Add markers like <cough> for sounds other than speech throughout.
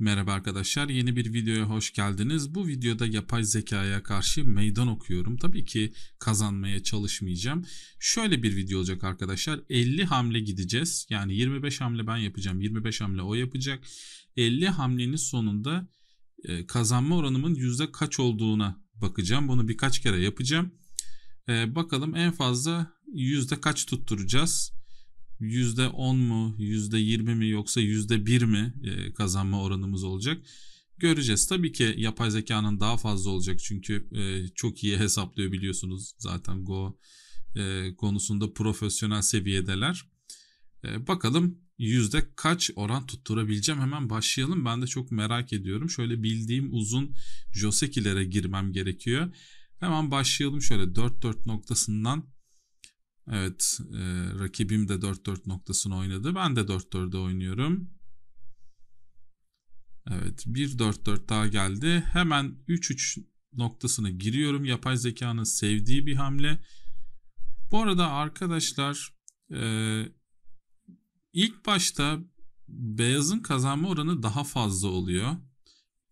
Merhaba arkadaşlar yeni bir videoya hoş geldiniz. Bu videoda yapay zekaya karşı meydan okuyorum. Tabii ki kazanmaya çalışmayacağım. Şöyle bir video olacak arkadaşlar 50 hamle gideceğiz. Yani 25 hamle ben yapacağım 25 hamle o yapacak. 50 hamlenin sonunda e, kazanma oranımın yüzde kaç olduğuna bakacağım. Bunu birkaç kere yapacağım. E, bakalım en fazla yüzde kaç tutturacağız. %10 mu, %20 mi yoksa %1 mi e, kazanma oranımız olacak? Göreceğiz. Tabii ki yapay zekanın daha fazla olacak çünkü e, çok iyi <laughs> hesaplıyor biliyorsunuz. Zaten Go e, konusunda profesyonel seviyedeler. Bakalım yüzde kaç oran tutturabileceğim hemen başlayalım. Ben de çok merak ediyorum. Şöyle bildiğim uzun josekilere girmem gerekiyor. Hemen başlayalım şöyle 4-4 noktasından Evet e, rakibim de 4-4 noktasını oynadı. Ben de 4-4'e oynuyorum. Evet bir 4-4 daha geldi. Hemen 3-3 noktasına giriyorum. Yapay zekanın sevdiği bir hamle. Bu arada arkadaşlar e, ilk başta beyazın kazanma oranı daha fazla oluyor.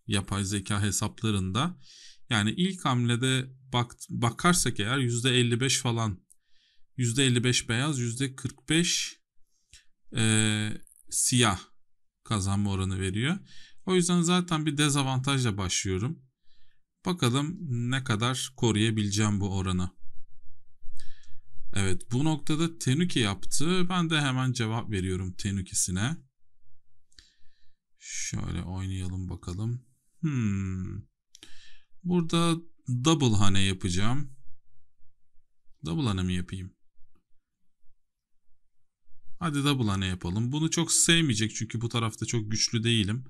Yapay zeka hesaplarında. Yani ilk hamlede bak, bakarsak eğer %55 falan %55 beyaz, %45 e, siyah kazanma oranı veriyor. O yüzden zaten bir dezavantajla başlıyorum. Bakalım ne kadar koruyabileceğim bu oranı. Evet bu noktada Tenuki yaptı. Ben de hemen cevap veriyorum Tenuki'sine. Şöyle oynayalım bakalım. Hmm. Burada double hane yapacağım. Double hane mi yapayım? Hadi double hane yapalım. Bunu çok sevmeyecek çünkü bu tarafta çok güçlü değilim.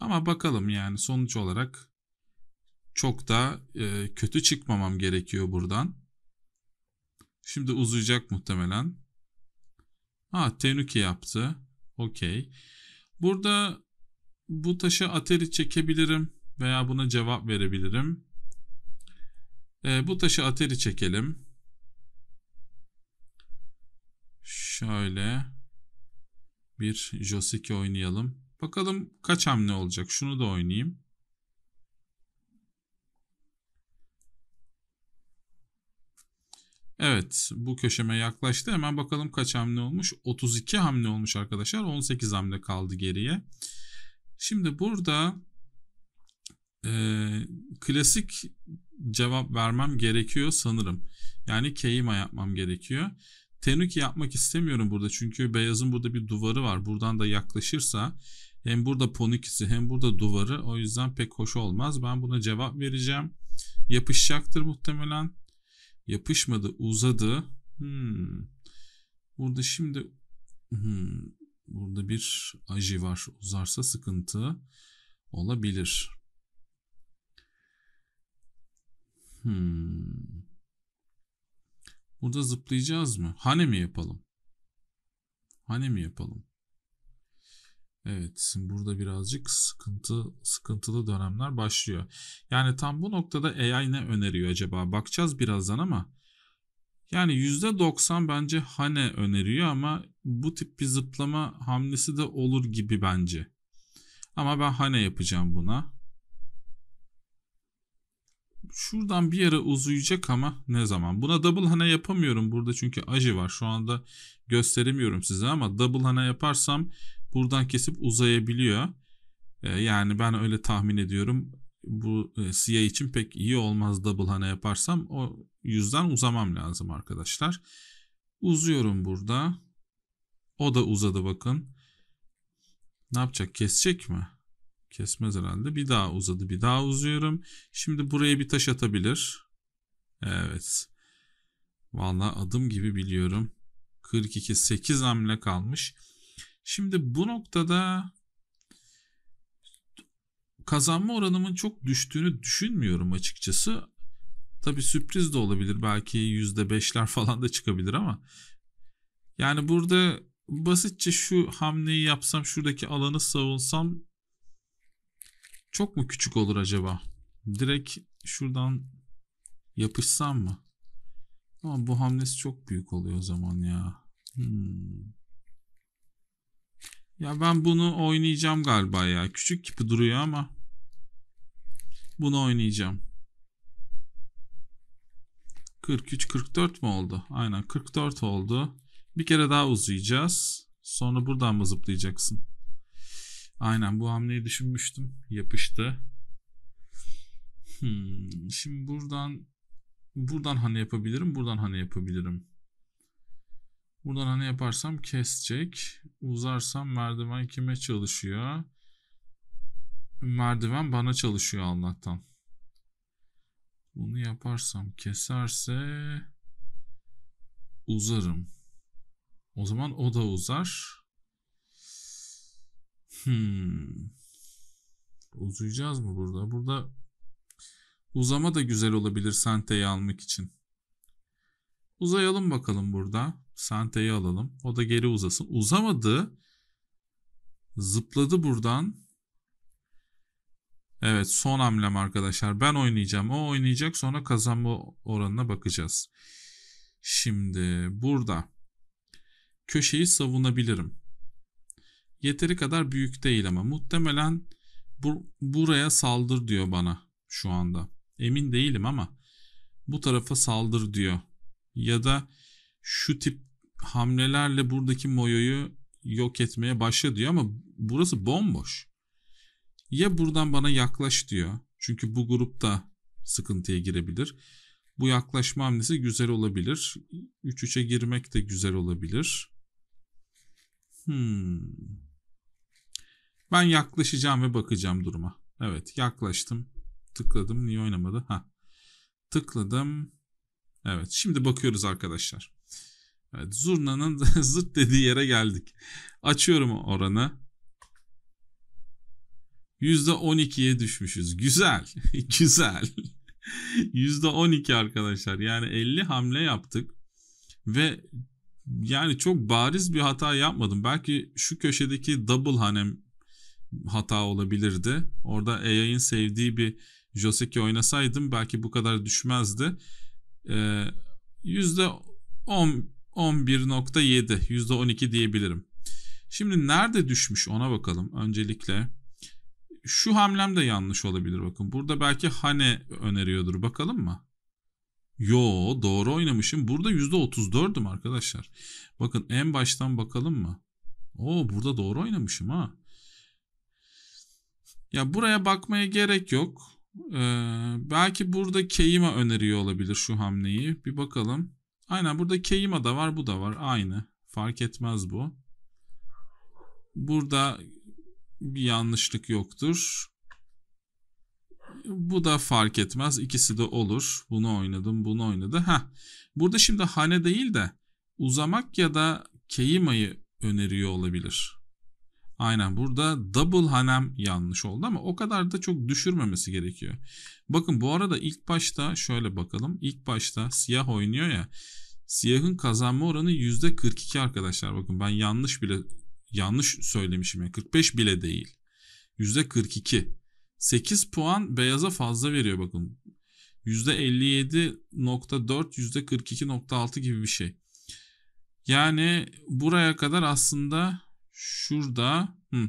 Ama bakalım yani sonuç olarak çok da e, kötü çıkmamam gerekiyor buradan. Şimdi uzayacak muhtemelen. Ha Tenuki yaptı. Okey. Burada bu taşı ateri çekebilirim veya buna cevap verebilirim. E, bu taşı ateri çekelim. Şöyle bir Josiki oynayalım. Bakalım kaç hamle olacak. Şunu da oynayayım. Evet bu köşeme yaklaştı. Hemen bakalım kaç hamle olmuş. 32 hamle olmuş arkadaşlar. 18 hamle kaldı geriye. Şimdi burada e, klasik cevap vermem gerekiyor sanırım. Yani keima yapmam gerekiyor. Tenuki yapmak istemiyorum burada çünkü beyazın burada bir duvarı var. Buradan da yaklaşırsa hem burada ponikisi hem burada duvarı o yüzden pek hoş olmaz. Ben buna cevap vereceğim. Yapışacaktır muhtemelen. Yapışmadı uzadı. Hmm. Burada şimdi hmm. burada bir aji var. Uzarsa sıkıntı olabilir. Hmm. Burada zıplayacağız mı? Hane mi yapalım? Hane mi yapalım? Evet, burada birazcık sıkıntı sıkıntılı dönemler başlıyor. Yani tam bu noktada AI ne öneriyor acaba? Bakacağız birazdan ama yani %90 bence Hane öneriyor ama bu tip bir zıplama hamlesi de olur gibi bence. Ama ben Hane yapacağım buna. Şuradan bir yere uzayacak ama ne zaman? Buna double hana yapamıyorum burada çünkü acı var. Şu anda gösteremiyorum size ama double hana yaparsam buradan kesip uzayabiliyor. Ee, yani ben öyle tahmin ediyorum. Bu e, siyah için pek iyi olmaz double hana yaparsam. O yüzden uzamam lazım arkadaşlar. Uzuyorum burada. O da uzadı bakın. Ne yapacak? Kesecek mi? Kesmez herhalde. Bir daha uzadı. Bir daha uzuyorum. Şimdi buraya bir taş atabilir. Evet. Valla adım gibi biliyorum. 42 8 hamle kalmış. Şimdi bu noktada kazanma oranımın çok düştüğünü düşünmüyorum açıkçası. Tabi sürpriz de olabilir. Belki %5'ler falan da çıkabilir ama. Yani burada basitçe şu hamleyi yapsam şuradaki alanı savunsam çok mu küçük olur acaba? Direkt şuradan yapışsam mı? Ama bu hamlesi çok büyük oluyor o zaman ya. Hmm. Ya ben bunu oynayacağım galiba ya. Küçük gibi duruyor ama. Bunu oynayacağım. 43 44 mü oldu? Aynen 44 oldu. Bir kere daha uzayacağız. Sonra buradan mı zıplayacaksın? Aynen bu hamleyi düşünmüştüm. Yapıştı. Hmm, şimdi buradan buradan hani yapabilirim. Buradan hani yapabilirim. Buradan hani yaparsam kesecek. Uzarsam merdiven kime çalışıyor? Merdiven bana çalışıyor Allah'tan. Bunu yaparsam keserse uzarım. O zaman o da uzar. Hmm. Uzayacağız mı burada? Burada uzama da güzel olabilir Sante'yi almak için. Uzayalım bakalım burada. Sante'yi alalım. O da geri uzasın. Uzamadı. Zıpladı buradan. Evet son hamlem arkadaşlar. Ben oynayacağım. O oynayacak sonra kazanma oranına bakacağız. Şimdi burada köşeyi savunabilirim. Yeteri kadar büyük değil ama. Muhtemelen bu, buraya saldır diyor bana şu anda. Emin değilim ama bu tarafa saldır diyor. Ya da şu tip hamlelerle buradaki Moyo'yu yok etmeye başla diyor ama burası bomboş. Ya buradan bana yaklaş diyor. Çünkü bu grupta sıkıntıya girebilir. Bu yaklaşma hamlesi güzel olabilir. 3-3'e girmek de güzel olabilir. Hmm. Ben yaklaşacağım ve bakacağım duruma. Evet yaklaştım. Tıkladım. Niye oynamadı? Ha. Tıkladım. Evet şimdi bakıyoruz arkadaşlar. Evet zurnanın <laughs> zırt dediği yere geldik. Açıyorum oranı. %12'ye düşmüşüz. Güzel. <laughs> Güzel. %12 arkadaşlar. Yani 50 hamle yaptık. Ve yani çok bariz bir hata yapmadım. Belki şu köşedeki double hanem hata olabilirdi. Orada AI'ın sevdiği bir Joseki oynasaydım belki bu kadar düşmezdi. Ee, %10 11.7 %12 diyebilirim. Şimdi nerede düşmüş ona bakalım öncelikle. Şu hamlem de yanlış olabilir bakın. Burada belki Hane öneriyordur bakalım mı? Yo doğru oynamışım. Burada %34'üm arkadaşlar. Bakın en baştan bakalım mı? Oo burada doğru oynamışım ha. Ya buraya bakmaya gerek yok. Ee, belki burada Keima öneriyor olabilir şu hamleyi. Bir bakalım. Aynen burada Keima da var bu da var. Aynı. Fark etmez bu. Burada bir yanlışlık yoktur bu da fark etmez. İkisi de olur. Bunu oynadım, bunu oynadı. Ha. Burada şimdi hane değil de uzamak ya da keyimayı öneriyor olabilir. Aynen burada double hanem yanlış oldu ama o kadar da çok düşürmemesi gerekiyor. Bakın bu arada ilk başta şöyle bakalım. İlk başta siyah oynuyor ya. Siyahın kazanma oranı %42 arkadaşlar. Bakın ben yanlış bile yanlış söylemişim ya. Yani. 45 bile değil. %42. 8 puan beyaza fazla veriyor bakın. %57.4 %42.6 gibi bir şey. Yani buraya kadar aslında şurada hı,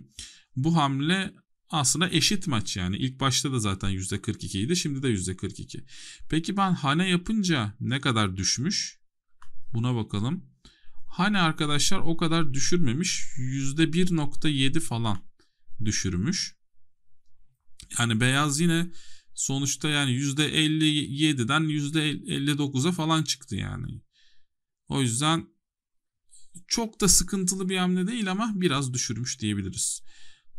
bu hamle aslında eşit maç yani. ilk başta da zaten %42 idi şimdi de %42. Peki ben hane yapınca ne kadar düşmüş? Buna bakalım. Hane arkadaşlar o kadar düşürmemiş. %1.7 falan düşürmüş. Yani beyaz yine sonuçta yani %57'den %59'a falan çıktı yani. O yüzden çok da sıkıntılı bir hamle değil ama biraz düşürmüş diyebiliriz.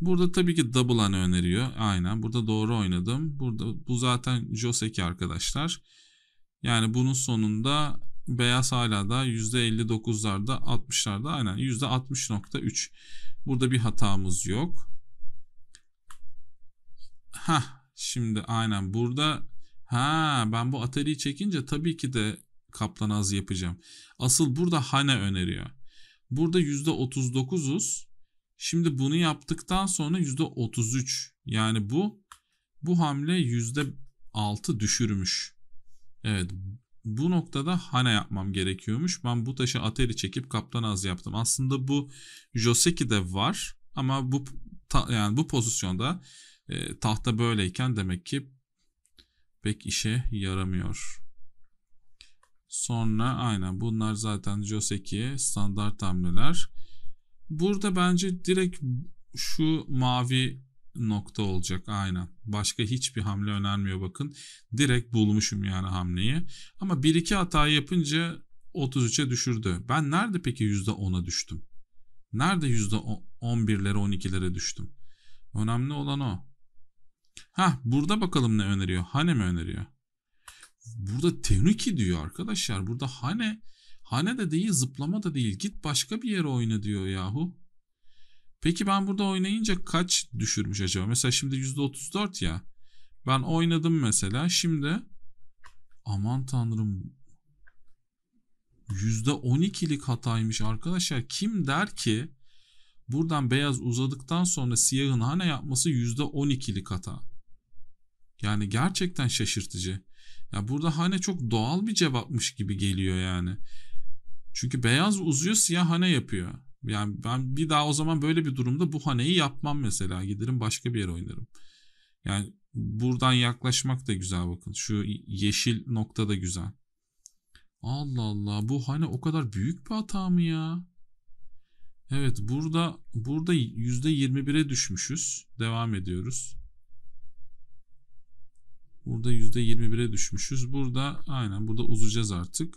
Burada tabii ki double an öneriyor. Aynen burada doğru oynadım. Burada bu zaten Joseki arkadaşlar. Yani bunun sonunda beyaz hala da %59'larda 60'larda aynen %60.3. Burada bir hatamız yok ha şimdi aynen burada ha ben bu Atari'yi çekince tabii ki de kaplan az yapacağım. Asıl burada Hane öneriyor. Burada %39'uz. Şimdi bunu yaptıktan sonra %33 yani bu bu hamle %6 düşürmüş. Evet bu noktada Hane yapmam gerekiyormuş. Ben bu taşı Ateri çekip kaptan az yaptım. Aslında bu Joseki de var ama bu ta, yani bu pozisyonda e, tahta böyleyken demek ki pek işe yaramıyor. Sonra aynen bunlar zaten Joseki standart hamleler. Burada bence direkt şu mavi nokta olacak aynen. Başka hiçbir hamle önermiyor bakın. Direkt bulmuşum yani hamleyi. Ama 1-2 hata yapınca 33'e düşürdü. Ben nerede peki %10'a düştüm? Nerede %11'lere 12'lere düştüm? Önemli olan o. Ha burada bakalım ne öneriyor. Hane mi öneriyor? Burada tehniki diyor arkadaşlar. Burada hane hane de değil zıplama da değil. Git başka bir yere oyna diyor yahu. Peki ben burada oynayınca kaç düşürmüş acaba? Mesela şimdi %34 ya. Ben oynadım mesela. Şimdi aman tanrım %12'lik hataymış arkadaşlar. Kim der ki Buradan beyaz uzadıktan sonra siyahın hane yapması %12'lik hata. Yani gerçekten şaşırtıcı. Ya burada hane çok doğal bir cevapmış gibi geliyor yani. Çünkü beyaz uzuyor siyah hane yapıyor. Yani ben bir daha o zaman böyle bir durumda bu haneyi yapmam mesela. Giderim başka bir yere oynarım. Yani buradan yaklaşmak da güzel bakın. Şu yeşil nokta da güzel. Allah Allah bu hane o kadar büyük bir hata mı ya? Evet burada burada %21'e düşmüşüz. Devam ediyoruz. Burada %21'e düşmüşüz. Burada aynen burada uzacağız artık.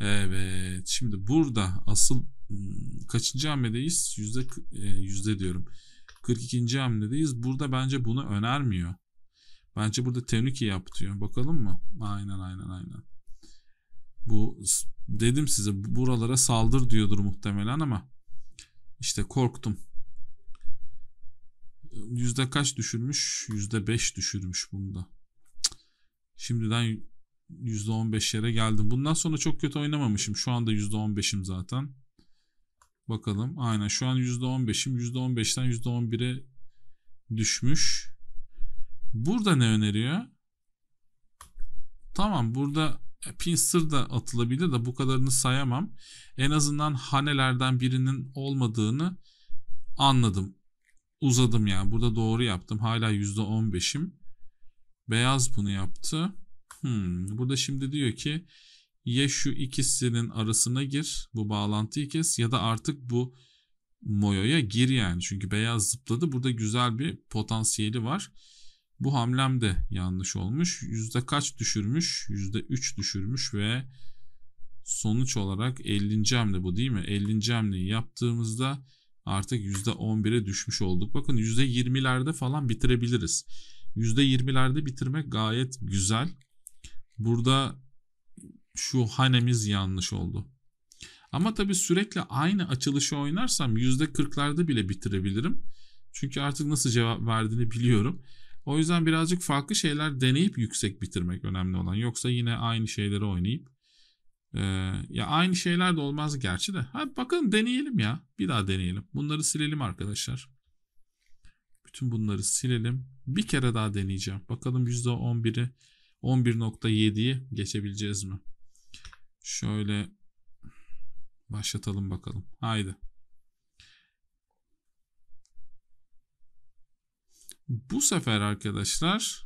Evet şimdi burada asıl hmm, kaçıncı hamledeyiz? Yüzde, e, yüzde diyorum. 42. hamledeyiz. Burada bence bunu önermiyor. Bence burada tenüki yap diyor. Bakalım mı? Aynen aynen aynen. Bu dedim size buralara saldır diyordur muhtemelen ama işte korktum. Yüzde kaç düşürmüş? Yüzde beş düşürmüş bunda. Şimdiden yüzde on beş yere geldim. Bundan sonra çok kötü oynamamışım. Şu anda yüzde on beşim zaten. Bakalım. Aynen şu an yüzde on beşim. Yüzde on beşten yüzde on bire düşmüş. Burada ne öneriyor? Tamam burada e, pinster da atılabilir de bu kadarını sayamam. En azından hanelerden birinin olmadığını anladım. Uzadım yani. Burada doğru yaptım. Hala %15'im. Beyaz bunu yaptı. Hmm. Burada şimdi diyor ki ya şu ikisinin arasına gir bu bağlantıyı kes ya da artık bu Moyo'ya gir yani. Çünkü beyaz zıpladı. Burada güzel bir potansiyeli var. Bu hamlem de yanlış olmuş. Yüzde kaç düşürmüş? Yüzde 3 düşürmüş ve sonuç olarak 50. hamle bu değil mi? 50. hamleyi yaptığımızda artık yüzde %11'e düşmüş olduk. Bakın yüzde %20'lerde falan bitirebiliriz. Yüzde %20'lerde bitirmek gayet güzel. Burada şu hanemiz yanlış oldu. Ama tabii sürekli aynı açılışı oynarsam %40'larda bile bitirebilirim. Çünkü artık nasıl cevap verdiğini biliyorum. O yüzden birazcık farklı şeyler deneyip yüksek bitirmek önemli olan. Yoksa yine aynı şeyleri oynayıp ee, ya aynı şeyler de olmaz gerçi de. Hadi bakalım deneyelim ya. Bir daha deneyelim. Bunları silelim arkadaşlar. Bütün bunları silelim. Bir kere daha deneyeceğim. Bakalım %11'i 11.7'yi geçebileceğiz mi? Şöyle başlatalım bakalım. Haydi. Bu sefer arkadaşlar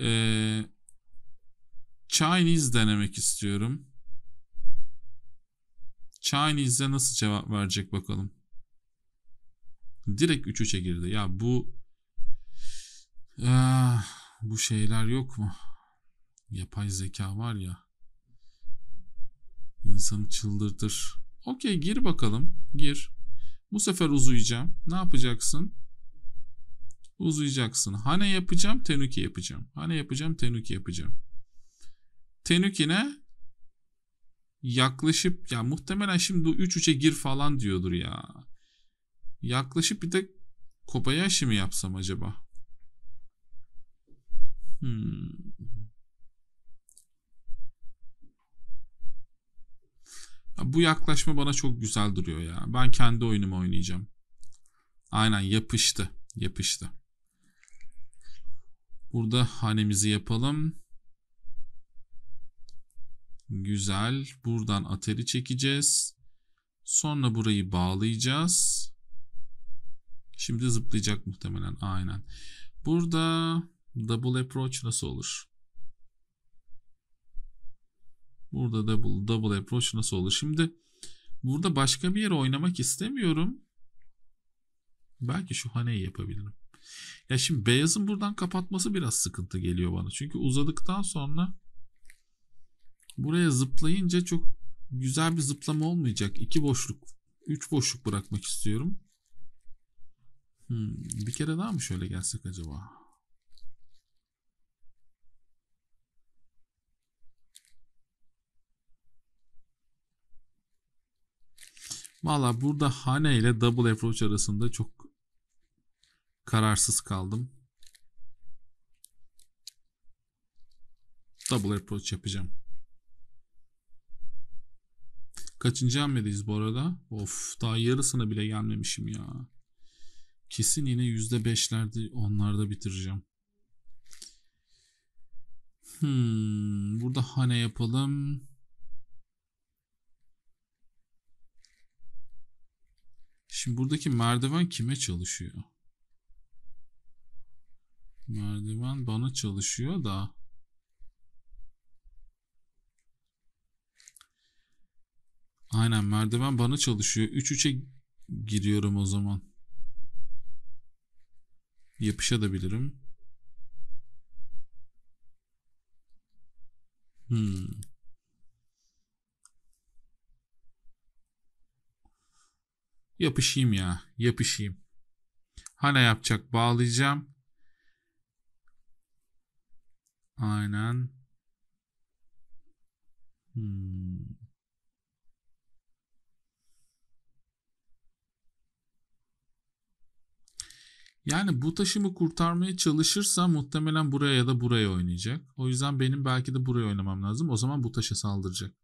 ee, Chinese denemek istiyorum. Chinese'e nasıl cevap verecek bakalım. Direkt 3'ü girdi. Ya bu ah, bu şeyler yok mu? Yapay zeka var ya. İnsanı çıldırtır. Okey gir bakalım. Gir. Bu sefer uzayacağım. Ne yapacaksın? uzayacaksın. Hane yapacağım, tenuki yapacağım. Hane yapacağım, tenuki yapacağım. Tenukine yaklaşıp ya muhtemelen şimdi 3-3'e gir falan diyordur ya. Yaklaşıp bir de Kobayashi mi yapsam acaba? Hmm. bu yaklaşma bana çok güzel duruyor ya. Ben kendi oyunumu oynayacağım. Aynen yapıştı. Yapıştı. Burada hanemizi yapalım. Güzel. Buradan ateri çekeceğiz. Sonra burayı bağlayacağız. Şimdi zıplayacak muhtemelen. Aynen. Burada double approach nasıl olur? Burada double, double approach nasıl olur? Şimdi burada başka bir yere oynamak istemiyorum. Belki şu haneyi yapabilirim. Ya şimdi beyazın buradan kapatması biraz sıkıntı geliyor bana. Çünkü uzadıktan sonra buraya zıplayınca çok güzel bir zıplama olmayacak. İki boşluk, üç boşluk bırakmak istiyorum. Hmm, bir kere daha mı şöyle gelsek acaba? Valla burada hane ile double approach arasında çok Kararsız kaldım. Double approach yapacağım. Kaçıncı hamledeyiz bu arada? Of daha yarısına bile gelmemişim ya. Kesin yine yüzde %5'lerde onlarda bitireceğim. Hmm, burada hane yapalım. Şimdi buradaki merdiven kime çalışıyor? Merdiven bana çalışıyor da. Aynen merdiven bana çalışıyor. 3-3'e giriyorum o zaman. Yapışa da bilirim. Hmm. Yapışayım ya. Yapışayım. Hala yapacak. Bağlayacağım. Aynen. Hmm. Yani bu taşımı kurtarmaya çalışırsa muhtemelen buraya ya da buraya oynayacak. O yüzden benim belki de buraya oynamam lazım. O zaman bu taşa saldıracak.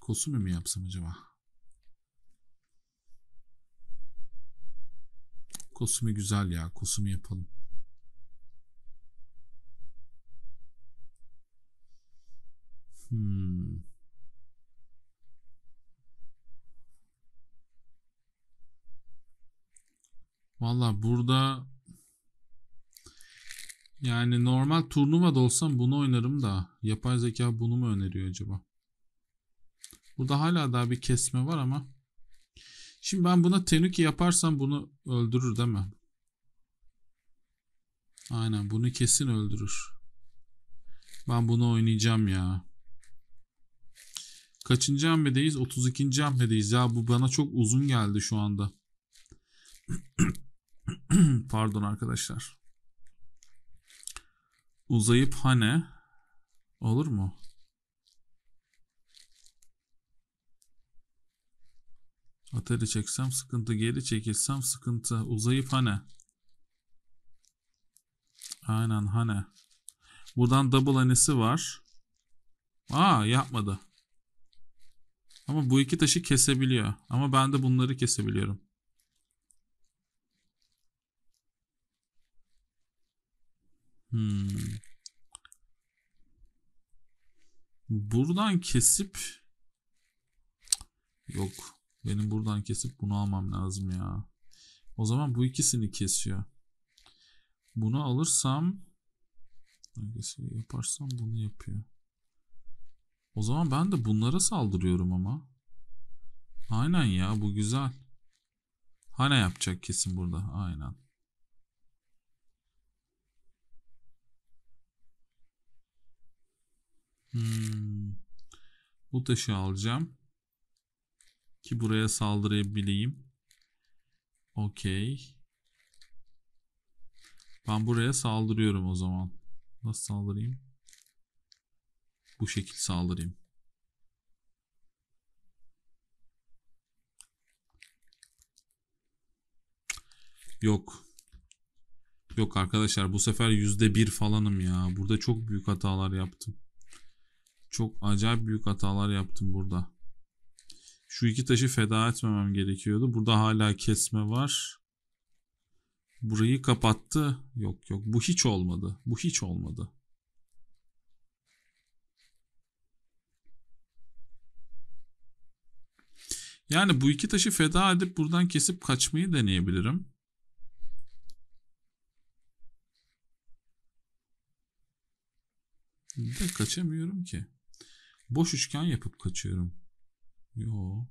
Kosumu mu yapsam acaba? Kosumu güzel ya. Kosumu yapalım. Hmm. Valla burada yani normal turnuva da olsam bunu oynarım da yapay zeka bunu mu öneriyor acaba? Burada hala daha bir kesme var ama şimdi ben buna tenuki yaparsam bunu öldürür değil mi? Aynen bunu kesin öldürür. Ben bunu oynayacağım ya. Kaçıncı hamledeyiz? 32. hamledeyiz. Ya bu bana çok uzun geldi şu anda. <clears throat> Pardon arkadaşlar. Uzayıp hane olur mu? Atari çeksem sıkıntı, geri çekilsem sıkıntı. Uzayıp hane. Aynen hane. Buradan double hanesi var. Aa yapmadı. Ama bu iki taşı kesebiliyor. Ama ben de bunları kesebiliyorum. Hmm. Buradan kesip yok. Benim buradan kesip bunu almam lazım ya. O zaman bu ikisini kesiyor. Bunu alırsam yaparsam bunu yapıyor. O zaman ben de bunlara saldırıyorum ama. Aynen ya bu güzel. Hana yapacak kesin burada. Aynen. Hmm. Bu taşı alacağım. Ki buraya saldırabileyim. Okey. Ben buraya saldırıyorum o zaman. Nasıl saldırayım? bu şekil sağlayayım. Yok. Yok arkadaşlar bu sefer %1 falanım ya. Burada çok büyük hatalar yaptım. Çok acayip büyük hatalar yaptım burada. Şu iki taşı feda etmemem gerekiyordu. Burada hala kesme var. Burayı kapattı. Yok yok bu hiç olmadı. Bu hiç olmadı. Yani bu iki taşı feda edip buradan kesip kaçmayı deneyebilirim. De kaçamıyorum ki. Boş üçgen yapıp kaçıyorum. Yo.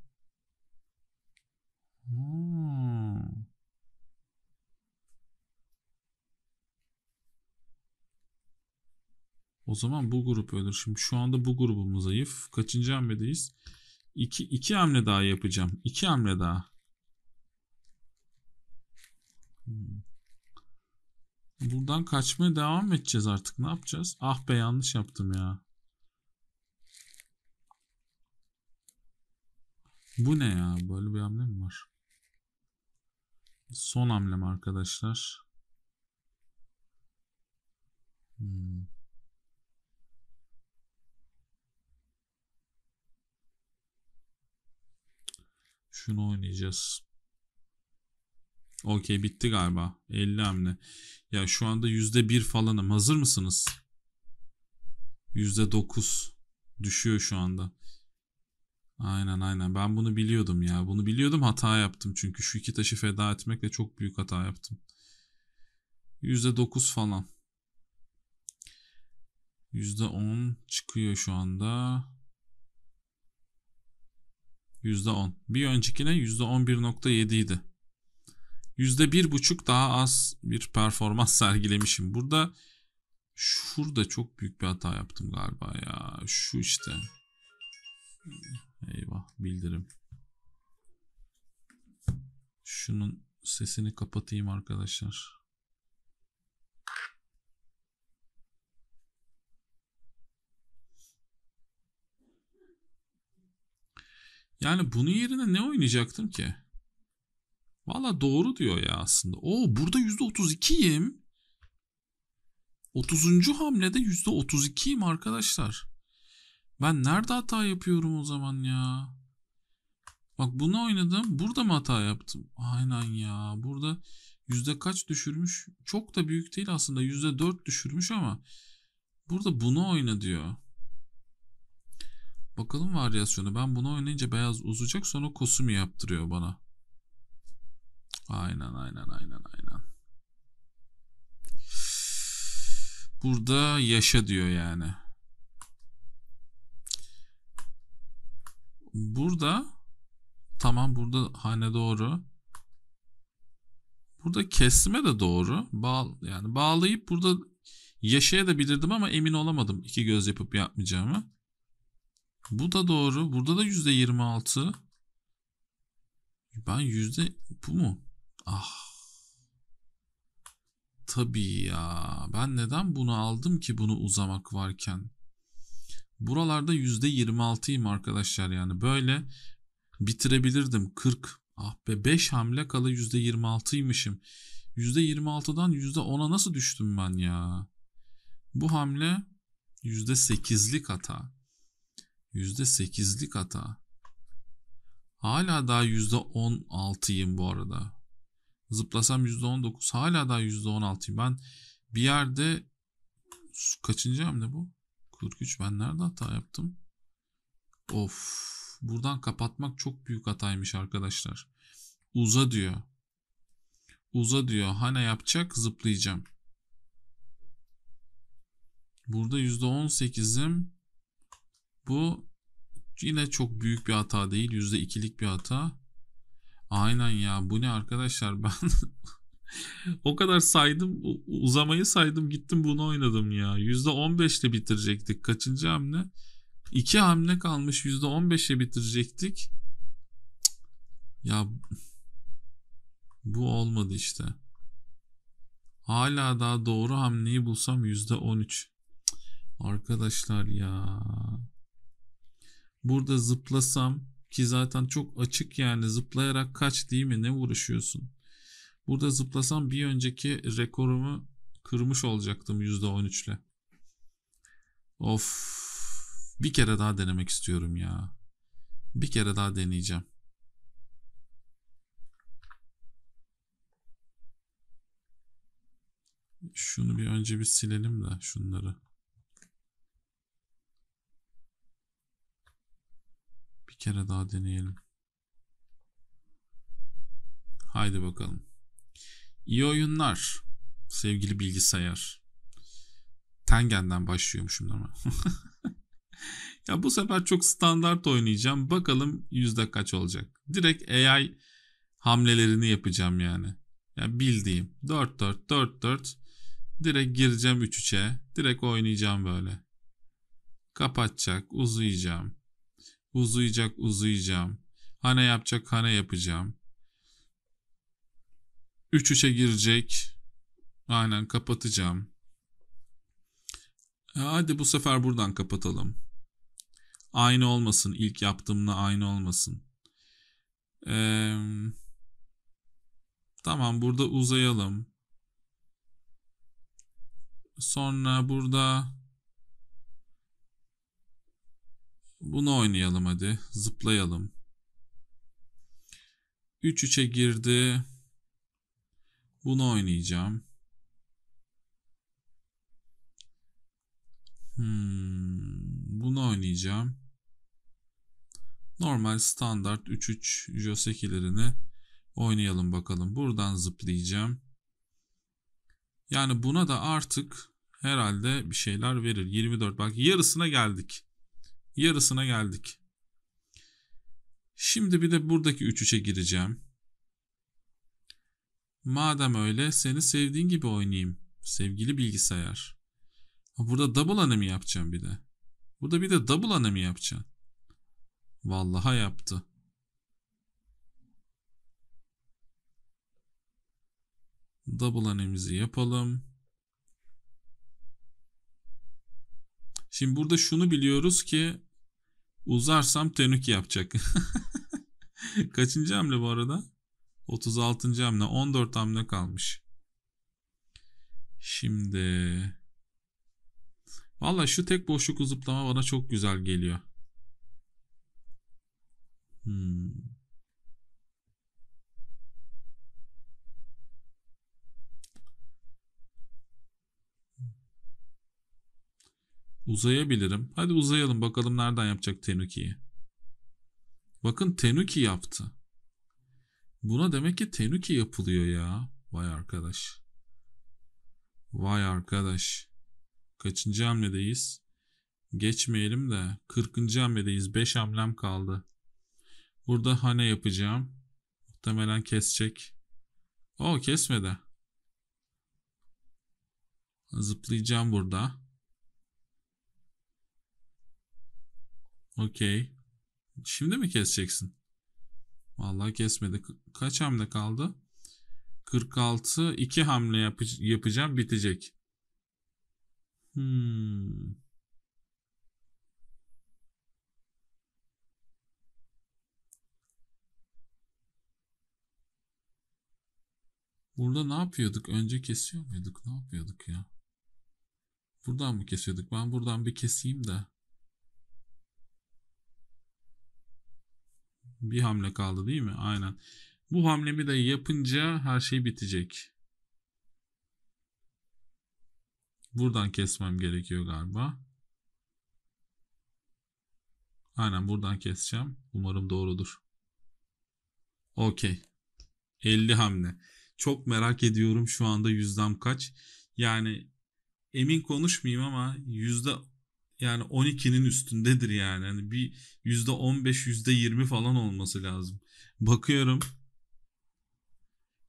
Hmm. O zaman bu grup ölür. Şimdi şu anda bu grubumuz zayıf. Kaçıncı hamledeyiz? İki, iki hamle daha yapacağım. İki hamle daha. Hmm. Buradan kaçmaya devam edeceğiz artık. Ne yapacağız? Ah be yanlış yaptım ya. Bu ne ya? Böyle bir hamle mi var? Son hamlem arkadaşlar. Hmm. Şunu oynayacağız. Okey bitti galiba. 50 hamle. Ya şu anda %1 falanım. Hazır mısınız? %9 düşüyor şu anda. Aynen aynen. Ben bunu biliyordum ya. Bunu biliyordum hata yaptım. Çünkü şu iki taşı feda etmekle çok büyük hata yaptım. %9 falan. %10 çıkıyor şu anda. %10. Bir öncekine %11.7 idi. %1.5 daha az bir performans <laughs> sergilemişim. Burada şurada çok büyük bir hata yaptım galiba ya. Şu işte. Eyvah bildirim. Şunun sesini kapatayım arkadaşlar. Yani bunun yerine ne oynayacaktım ki? Valla doğru diyor ya aslında. Oo burada %32'yim. 30. hamlede %32'yim arkadaşlar. Ben nerede hata yapıyorum o zaman ya? Bak bunu oynadım. Burada mı hata yaptım? Aynen ya. Burada yüzde kaç düşürmüş? Çok da büyük değil aslında. Yüzde dört düşürmüş ama burada bunu oyna diyor. Bakalım varyasyonu. Ben bunu oynayınca beyaz uzayacak sonra kosumu yaptırıyor bana. Aynen aynen aynen aynen. Burada yaşa diyor yani. Burada tamam burada hane doğru. Burada kesme de doğru. Bağ, yani bağlayıp burada yaşaya da yaşayabilirdim ama emin olamadım iki göz yapıp yapmayacağımı. Bu da doğru. Burada da yüzde %26. Ben yüzde bu mu? Ah. Tabii ya. Ben neden bunu aldım ki bunu uzamak varken? Buralarda yüzde %26'yım arkadaşlar yani. Böyle bitirebilirdim. 40. Ah be 5 hamle kala yüzde %26'ymışım. Yüzde %26'dan yüzde %10'a nasıl düştüm ben ya? Bu hamle yüzde %8'lik hata. %8'lik hata. Hala daha %16'yım bu arada. Zıplasam %19 hala daha %16'yım. Ben bir yerde kaçıncı hamle bu? 43 ben nerede hata yaptım? Of buradan kapatmak çok büyük hataymış arkadaşlar. Uza diyor. Uza diyor. Hana yapacak zıplayacağım. Burada %18'im. Bu yine çok büyük bir hata değil. yüzde ikilik bir hata. Aynen ya bu ne arkadaşlar <laughs> ben o kadar saydım uzamayı saydım gittim bunu oynadım ya. yüzde %15'te bitirecektik kaçıncı hamle? İki hamle kalmış yüzde %15'e bitirecektik. Ya bu olmadı işte. Hala daha doğru hamleyi bulsam yüzde on üç Arkadaşlar ya. Burada zıplasam ki zaten çok açık yani zıplayarak kaç değil mi ne uğraşıyorsun? Burada zıplasam bir önceki rekorumu kırmış olacaktım %13 ile. Of bir kere daha denemek istiyorum ya. Bir kere daha deneyeceğim. Şunu bir önce bir silelim de şunları. kere daha deneyelim. Haydi bakalım. İyi oyunlar sevgili bilgisayar. Tengen'den başlıyormuşum ama. <laughs> ya bu sefer çok standart oynayacağım. Bakalım yüzde kaç olacak. Direkt AI hamlelerini yapacağım yani. Ya yani bildiğim 4 4 4 4 direkt gireceğim 3 3'e. Direkt oynayacağım böyle. Kapatacak, uzayacağım. Uzayacak uzayacağım. Hane yapacak hane yapacağım. 3 3'e girecek. Aynen kapatacağım. E, hadi bu sefer buradan kapatalım. Aynı olmasın. ilk yaptığımla aynı olmasın. Ee, tamam burada uzayalım. Sonra burada Bunu oynayalım hadi. Zıplayalım. 3 3'e girdi. Bunu oynayacağım. Hmm, bunu oynayacağım. Normal standart 3-3 josekilerini oynayalım bakalım. Buradan zıplayacağım. Yani buna da artık herhalde bir şeyler verir. 24 bak yarısına geldik yarısına geldik. Şimdi bir de buradaki 3-3'e gireceğim. Madem öyle seni sevdiğin gibi oynayayım. Sevgili bilgisayar. Burada double anemi yapacağım bir de. Burada bir de double anemi yapacağım. Vallaha yaptı. Double anemizi yapalım. Şimdi burada şunu biliyoruz ki Uzarsam tenüki yapacak. <laughs> Kaçıncı hamle bu arada? 36. hamle. 14 hamle kalmış. Şimdi... Valla şu tek boşluklu zıplama bana çok güzel geliyor. Uzayabilirim. Hadi uzayalım bakalım nereden yapacak Tenuki'yi. Bakın Tenuki yaptı. Buna demek ki Tenuki yapılıyor ya. Vay arkadaş. Vay arkadaş. Kaçıncı hamledeyiz? Geçmeyelim de 40. hamledeyiz. Beş hamlem kaldı. Burada hane yapacağım. Muhtemelen kesecek. O kesmedi. Zıplayacağım burada. Okey. Şimdi mi keseceksin? Vallahi kesmedi. Kaç hamle kaldı? 46. 2 hamle yap yapacağım bitecek. Hmm. Burada ne yapıyorduk? Önce kesiyor muyduk? Ne yapıyorduk ya? Buradan mı kesiyorduk? Ben buradan bir keseyim de. Bir hamle kaldı değil mi? Aynen. Bu hamlemi de yapınca her şey bitecek. Buradan kesmem gerekiyor galiba. Aynen buradan keseceğim. Umarım doğrudur. Okey. 50 hamle. Çok merak ediyorum şu anda yüzdem kaç. Yani emin konuşmayayım ama yüzde yani 12'nin üstündedir yani. yani bir %15 %20 falan olması lazım. Bakıyorum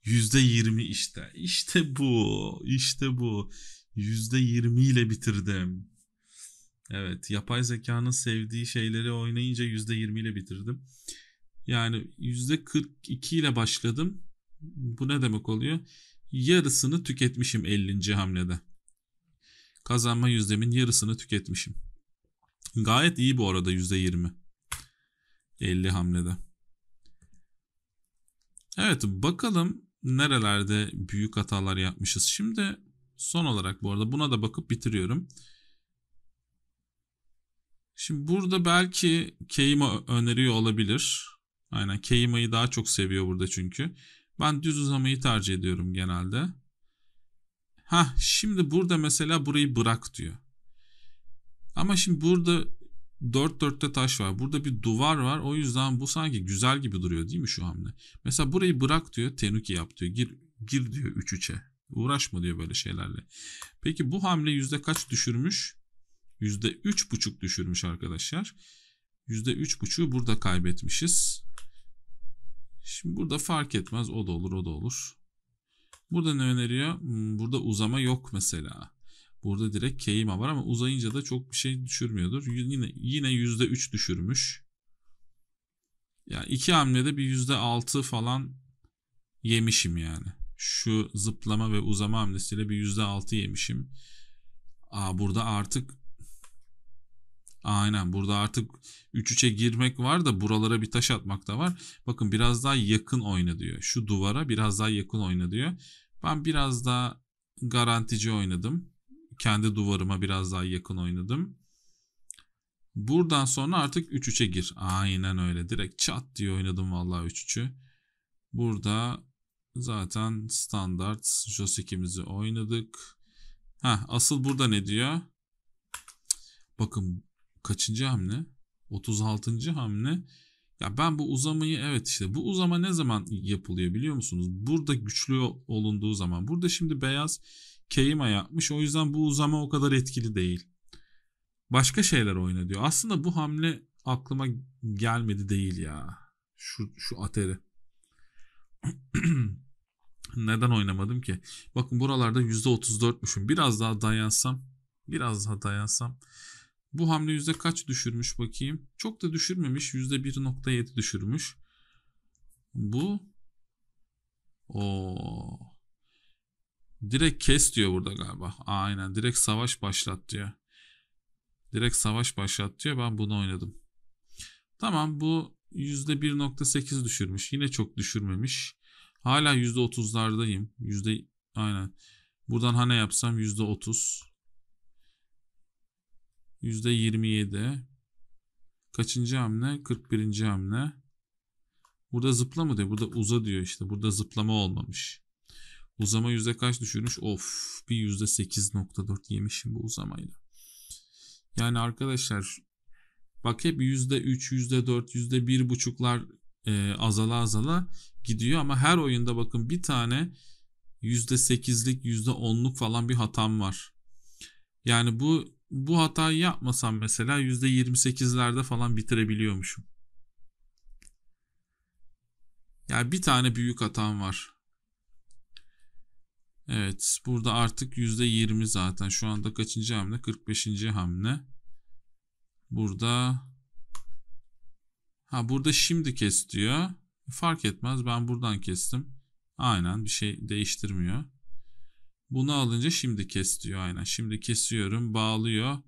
%20 işte. İşte bu. İşte bu. %20 ile bitirdim. Evet yapay zekanın sevdiği şeyleri oynayınca %20 ile bitirdim. Yani %42 ile başladım. Bu ne demek oluyor? Yarısını tüketmişim 50. hamlede. Kazanma yüzdemin yarısını tüketmişim. Gayet iyi bu arada yüzde yirmi. 50 hamlede. Evet bakalım nerelerde büyük hatalar yapmışız. Şimdi son olarak bu arada buna da bakıp bitiriyorum. Şimdi burada belki Keima öneriyor olabilir. Aynen Keima'yı daha çok seviyor burada çünkü. Ben düz uzamayı tercih ediyorum genelde. Ha şimdi burada mesela burayı bırak diyor. Ama şimdi burada dört dörtte taş var. Burada bir duvar var. O yüzden bu sanki güzel gibi duruyor değil mi şu hamle? Mesela burayı bırak diyor. Tenuki yap diyor. Gir, gir diyor 3 üç Uğraşma diyor böyle şeylerle. Peki bu hamle yüzde kaç düşürmüş? Yüzde üç buçuk düşürmüş arkadaşlar. Yüzde üç buçuğu burada kaybetmişiz. Şimdi burada fark etmez. O da olur o da olur. Burada ne öneriyor? Hmm, burada uzama yok mesela. Burada direkt keima var ama uzayınca da çok bir şey düşürmüyordur. Yine yine üç düşürmüş. Yani iki hamlede bir yüzde altı falan yemişim yani. Şu zıplama ve uzama hamlesiyle bir yüzde altı yemişim. Aa, burada artık Aynen burada artık 3-3'e girmek var da buralara bir taş atmak da var. Bakın biraz daha yakın oyna diyor. Şu duvara biraz daha yakın oyna diyor. Ben biraz daha garantici oynadım. Kendi duvarıma biraz daha yakın oynadım. Buradan sonra artık 3-3'e gir. Aynen öyle. Direkt çat diye oynadım vallahi 3-3'ü. Burada zaten standart Josek'imizi oynadık. Ha asıl burada ne diyor? Bakın kaçıncı hamle? 36. hamle. Ya ben bu uzamayı evet işte bu uzama ne zaman yapılıyor biliyor musunuz? Burada güçlü olunduğu zaman. Burada şimdi beyaz keyima yapmış. O yüzden bu uzama o kadar etkili değil. Başka şeyler oyna diyor. Aslında bu hamle aklıma gelmedi değil ya. Şu, şu ateri. <clears throat> Neden oynamadım ki? Bakın buralarda %34'müşüm. Biraz daha dayansam. Biraz daha dayansam. Bu hamle yüzde kaç düşürmüş bakayım. Çok da düşürmemiş. Yüzde 1.7 düşürmüş. Bu o direkt kes diyor burada galiba. Aynen direkt savaş başlat diyor. Direkt savaş başlat diyor. Ben bunu oynadım. Tamam bu yüzde %1.8 düşürmüş. Yine çok düşürmemiş. Hala yüzde %30'lardayım. Yüzde aynen. Buradan hane yapsam yüzde %30. %27. Kaçıncı hamle? 41. hamle. Burada zıpla mı diyor. Burada uza diyor işte. Burada zıplama olmamış. Uzama yüzde kaç düşürmüş? Of bir yüzde 8.4 yemişim bu uzamayla. Yani arkadaşlar bak hep yüzde 3, yüzde 4, yüzde bir buçuklar e, azala azala gidiyor ama her oyunda bakın bir tane yüzde 8'lik yüzde 10'luk falan bir hatam var. Yani bu bu hatayı yapmasam mesela %28'lerde falan bitirebiliyormuşum. Yani bir tane büyük hatam var. Evet burada artık %20 zaten. Şu anda kaçıncı hamle? 45. hamle. Burada ha burada şimdi kes diyor. Fark etmez ben buradan kestim. Aynen bir şey değiştirmiyor. Bunu alınca şimdi kes diyor aynen. Şimdi kesiyorum bağlıyor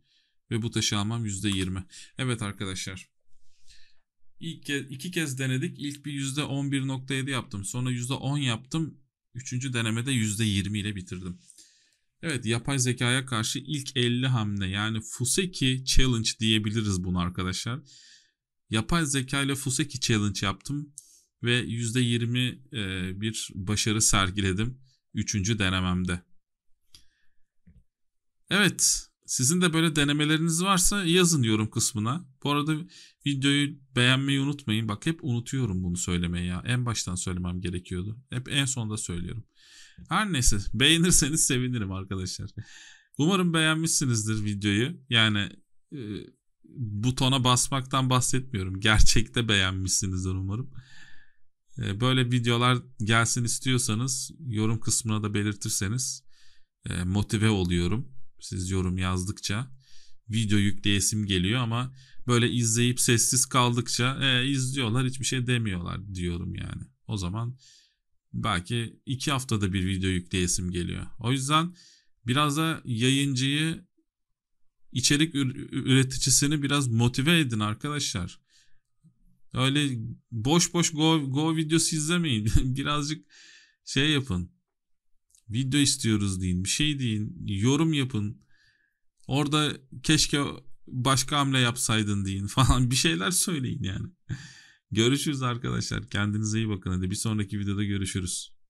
ve bu taşı almam %20. Evet arkadaşlar. İlk kez, iki kez denedik. İlk bir %11.7 yaptım. Sonra %10 yaptım. Üçüncü denemede %20 ile bitirdim. Evet yapay zekaya karşı ilk 50 hamle yani Fuseki Challenge diyebiliriz bunu arkadaşlar. Yapay zeka ile Fuseki Challenge yaptım ve %20 e, bir başarı sergiledim 3. denememde. Evet sizin de böyle denemeleriniz varsa yazın yorum kısmına. Bu arada videoyu beğenmeyi unutmayın. Bak hep unutuyorum bunu söylemeyi ya. En baştan söylemem gerekiyordu. Hep en sonda söylüyorum. Her neyse beğenirseniz sevinirim arkadaşlar. Umarım beğenmişsinizdir videoyu. Yani e, butona basmaktan bahsetmiyorum. Gerçekte beğenmişsinizdir umarım. E, böyle videolar gelsin istiyorsanız yorum kısmına da belirtirseniz e, motive oluyorum siz yorum yazdıkça video yükleyesim geliyor ama böyle izleyip sessiz kaldıkça e, izliyorlar hiçbir şey demiyorlar diyorum yani. O zaman belki iki haftada bir video yükleyesim geliyor. O yüzden biraz da yayıncıyı içerik üreticisini biraz motive edin arkadaşlar. Öyle boş boş go, go videosu izlemeyin. <laughs> Birazcık şey yapın. Video istiyoruz deyin. Bir şey deyin. Yorum yapın. Orada keşke başka hamle yapsaydın deyin <laughs> falan. Bir şeyler söyleyin yani. Görüşürüz arkadaşlar. Kendinize iyi bakın. Hadi bir sonraki videoda görüşürüz.